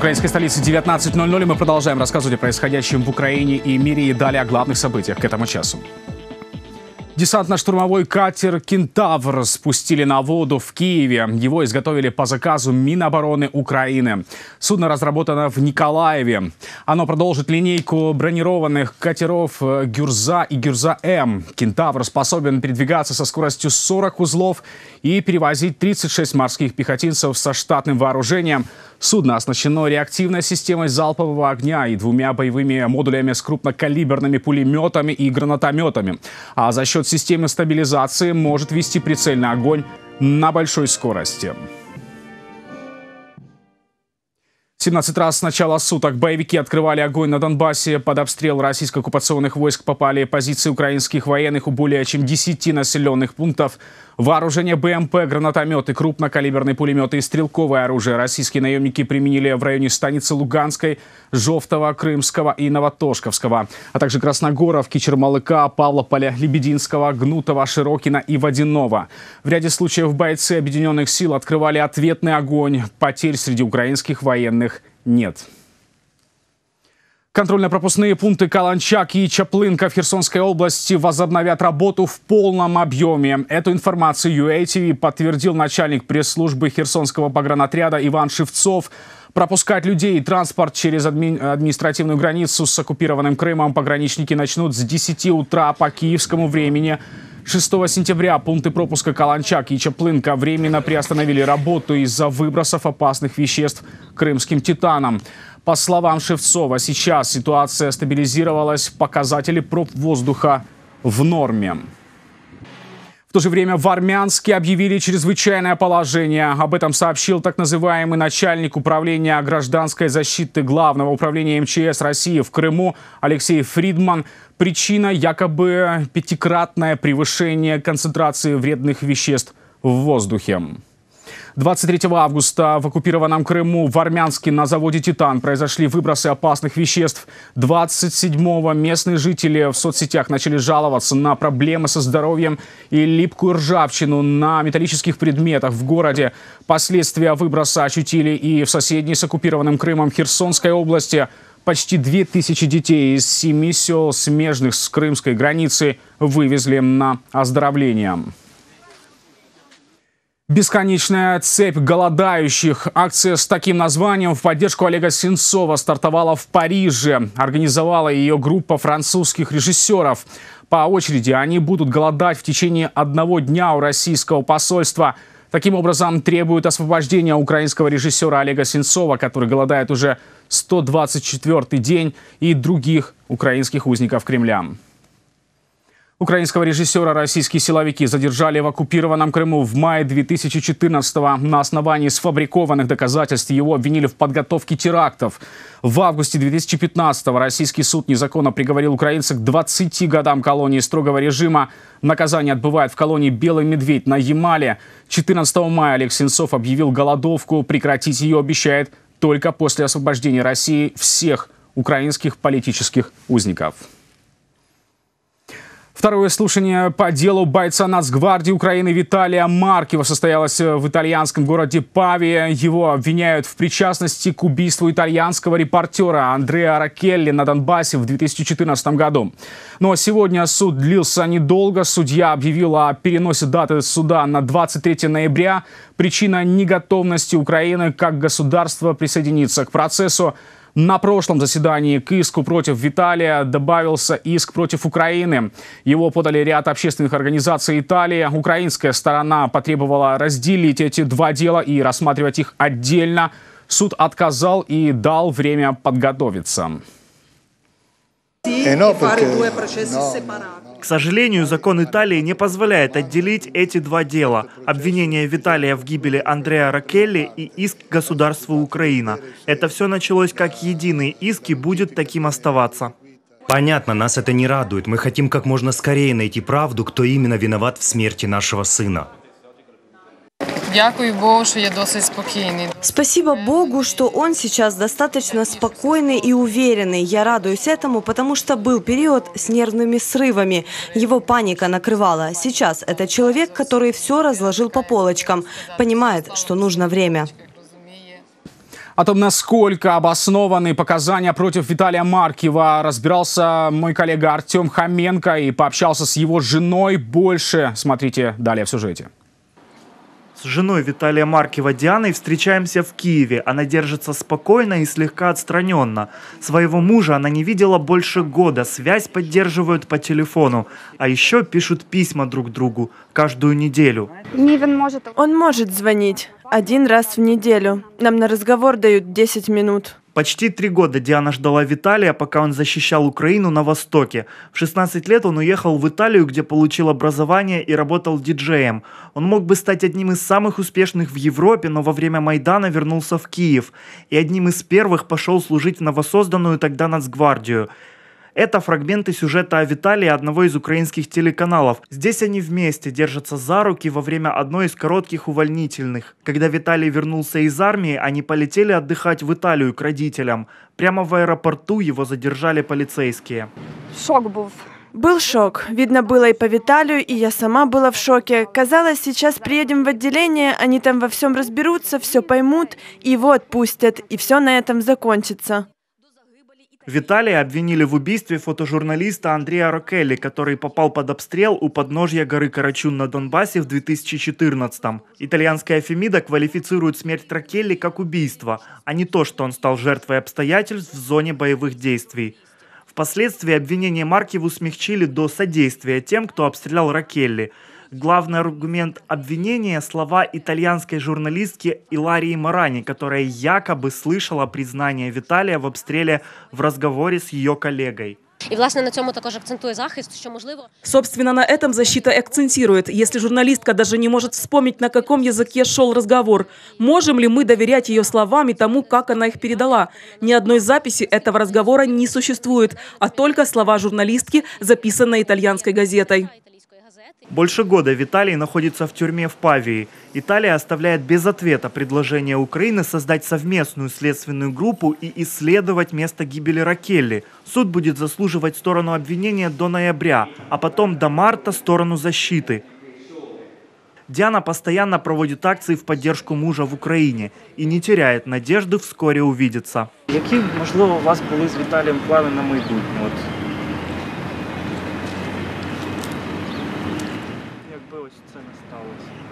Украинской столице 19.00, мы продолжаем рассказывать о происходящем в Украине и мире и далее о главных событиях к этому часу. Десантно-штурмовой катер «Кентавр» спустили на воду в Киеве. Его изготовили по заказу Минобороны Украины. Судно разработано в Николаеве. Оно продолжит линейку бронированных катеров э, «Гюрза» и «Гюрза-М». «Кентавр» способен передвигаться со скоростью 40 узлов и перевозить 36 морских пехотинцев со штатным вооружением. Судно оснащено реактивной системой залпового огня и двумя боевыми модулями с крупнокалиберными пулеметами и гранатометами. А за счет системы стабилизации может вести прицельный огонь на большой скорости. 17 раз с начала суток боевики открывали огонь на Донбассе. Под обстрел российско-оккупационных войск попали позиции украинских военных у более чем 10 населенных пунктов. Вооружение БМП, гранатометы, крупнокалиберные пулеметы и стрелковое оружие российские наемники применили в районе станицы Луганской, Жовтова, Крымского и Новотошковского, а также Красногоровки, Чермалыка, Павлополя, Лебединского, Гнутова, Широкина и Водяного. В ряде случаев бойцы объединенных сил открывали ответный огонь. Потерь среди украинских военных нет. Контрольно-пропускные пункты Каланчак и Чаплынка в Херсонской области возобновят работу в полном объеме. Эту информацию UATV подтвердил начальник пресс-службы Херсонского погранотряда Иван Шевцов. Пропускать людей и транспорт через адми... административную границу с оккупированным Крымом пограничники начнут с 10 утра по киевскому времени – 6 сентября пункты пропуска Каланчак и Чаплынка временно приостановили работу из-за выбросов опасных веществ крымским титаном. По словам Шевцова, сейчас ситуация стабилизировалась, показатели проб воздуха в норме. В то же время в Армянске объявили чрезвычайное положение. Об этом сообщил так называемый начальник управления гражданской защиты Главного управления МЧС России в Крыму Алексей Фридман. Причина якобы пятикратное превышение концентрации вредных веществ в воздухе. 23 августа в оккупированном Крыму в Армянске на заводе «Титан» произошли выбросы опасных веществ. 27-го местные жители в соцсетях начали жаловаться на проблемы со здоровьем и липкую ржавчину на металлических предметах в городе. Последствия выброса ощутили и в соседней с оккупированным Крымом Херсонской области. Почти 2000 детей из семи сел, смежных с крымской границей, вывезли на оздоровление. Бесконечная цепь голодающих. Акция с таким названием в поддержку Олега Сенцова стартовала в Париже. Организовала ее группа французских режиссеров. По очереди они будут голодать в течение одного дня у российского посольства. Таким образом, требуют освобождения украинского режиссера Олега Сенцова, который голодает уже 124 день, и других украинских узников Кремля. Украинского режиссера российские силовики задержали в оккупированном Крыму в мае 2014-го. На основании сфабрикованных доказательств его обвинили в подготовке терактов. В августе 2015-го российский суд незаконно приговорил украинца к 20 годам колонии строгого режима. Наказание отбывает в колонии «Белый медведь» на Ямале. 14 мая Олег Сенцов объявил голодовку. Прекратить ее обещает только после освобождения России всех украинских политических узников. Второе слушание по делу бойца Нацгвардии Украины Виталия Маркива состоялось э, в итальянском городе Павия. Его обвиняют в причастности к убийству итальянского репортера Андреа Ракелли на Донбассе в 2014 году. Но сегодня суд длился недолго. Судья объявил о переносе даты суда на 23 ноября. Причина неготовности Украины как государства присоединиться к процессу – на прошлом заседании к иску против Виталия добавился иск против Украины. Его подали ряд общественных организаций Италии. Украинская сторона потребовала разделить эти два дела и рассматривать их отдельно. Суд отказал и дал время подготовиться. no, perché, no, No. К сожалению, закон Италии не позволяет отделить эти два дела – обвинение Виталия в гибели Андреа Ракелли и иск государства Украина. Это все началось как единый иск и будет таким оставаться. Понятно, нас это не радует. Мы хотим как можно скорее найти правду, кто именно виноват в смерти нашего сына. Дякую Богу, что я досить спокойный. Спасибо Богу, что он сейчас достаточно спокойный и уверенный. Я радуюсь этому, потому что был период с нервными срывами. Его паника накрывала. Сейчас это человек, который все разложил по полочкам. Понимает, что нужно время о том, насколько обоснованы показания против Виталия Маркива, разбирался мой коллега Артем Хоменко и пообщался с его женой больше. Смотрите далее в сюжете. С женой Виталия Маркива Дианой встречаемся в Киеве. Она держится спокойно и слегка отстраненно. Своего мужа она не видела больше года. Связь поддерживают по телефону. А еще пишут письма друг другу каждую неделю. Он может звонить один раз в неделю. Нам на разговор дают 10 минут. Почти три года Диана ждала Виталия, пока он защищал Украину на Востоке. В 16 лет он уехал в Италию, где получил образование и работал диджеем. Он мог бы стать одним из самых успешных в Европе, но во время Майдана вернулся в Киев. И одним из первых пошел служить в новосозданную тогда Нацгвардию. Это фрагменты сюжета о Виталии одного из украинских телеканалов. Здесь они вместе держатся за руки во время одной из коротких увольнительных. Когда Виталий вернулся из армии, они полетели отдыхать в Италию к родителям. Прямо в аэропорту его задержали полицейские. Шок был. Был шок. Видно было и по Виталию, и я сама была в шоке. Казалось, сейчас приедем в отделение, они там во всем разберутся, все поймут, и его отпустят, и все на этом закончится. Виталия обвинили в убийстве фотожурналиста Андрея Рокелли, который попал под обстрел у подножья горы Карачун на Донбассе в 2014-м. Итальянская Фемида квалифицирует смерть Рокелли как убийство, а не то, что он стал жертвой обстоятельств в зоне боевых действий. Впоследствии обвинение Маркиву смягчили до содействия тем, кто обстрелял Ракелли – главный аргумент обвинения – слова итальянской журналистки Иларии Марани, которая якобы слышала признание Виталия в обстреле в разговоре с ее коллегой. И, власне, на цьому також акцентує захист, что можливо. Собственно, на этом защита акцентирует. Если журналистка даже не может вспомнить, на каком языке шел разговор, можем ли мы доверять ее словам и тому, как она их передала? Ни одной записи этого разговора не существует, а только слова журналистки, записанные итальянской газетой. Больше года Виталий находится в тюрьме в Павии. Италия оставляет без ответа предложение Украины создать совместную следственную группу и исследовать место гибели Ракелли. Суд будет заслуживать сторону обвинения до ноября, а потом до марта сторону защиты. Диана постоянно проводит акции в поддержку мужа в Украине и не теряет надежды вскоре увидеться. Какие, возможно, у вас были с Виталием планы на майбутнє?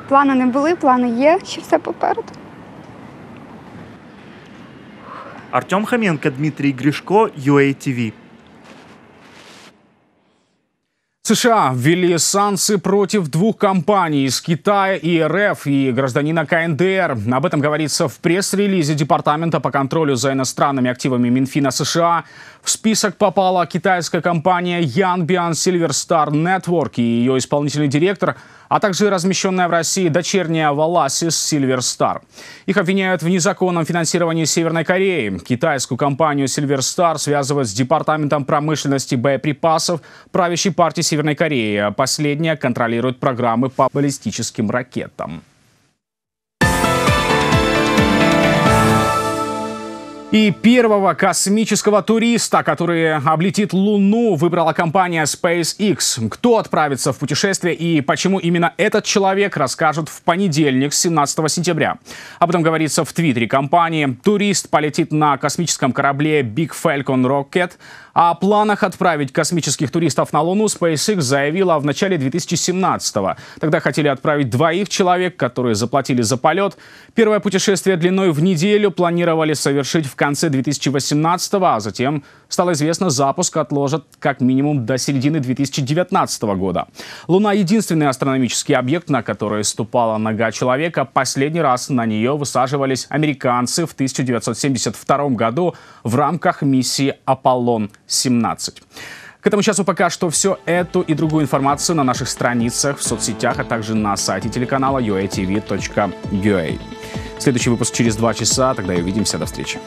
Плани не були, плани є, ще все попереду. Артем Хоменко, Дмитрий Гришко, UATV. США ввели санкции против двух компаний из Китая и РФ и гражданина КНДР. Об этом говорится в пресс-релизе Департамента по контролю за иностранными активами Минфина США. В список попала китайская компания Yanbian Silver Star Network и ее исполнительный директор, а также размещенная в России дочерняя Валасис Silver Star. Их обвиняют в незаконном финансировании Северной Кореи. Китайскую компанию Silver Star связывают с Департаментом промышленности боеприпасов правящей партии Северной Северной Кореи. Последняя контролирует программы по баллистическим ракетам. И первого космического туриста, который облетит Луну, выбрала компания SpaceX. Кто отправится в путешествие и почему именно этот человек, расскажут в понедельник, 17 сентября. Об этом говорится в твиттере компании. Турист полетит на космическом корабле Big Falcon Rocket. О планах отправить космических туристов на Луну SpaceX заявила в начале 2017-го. Тогда хотели отправить двоих человек, которые заплатили за полет. Первое путешествие длиной в неделю планировали совершить в конце 2018 а затем стало известно, запуск отложат как минимум до середины 2019 года. Луна — единственный астрономический объект, на который ступала нога человека. Последний раз на нее высаживались американцы в 1972 году в рамках миссии «Аполлон-17». К этому часу пока что все. Эту и другую информацию на наших страницах в соцсетях, а также на сайте телеканала uatv.ua. Следующий выпуск через два часа. Тогда и увидимся. До встречи.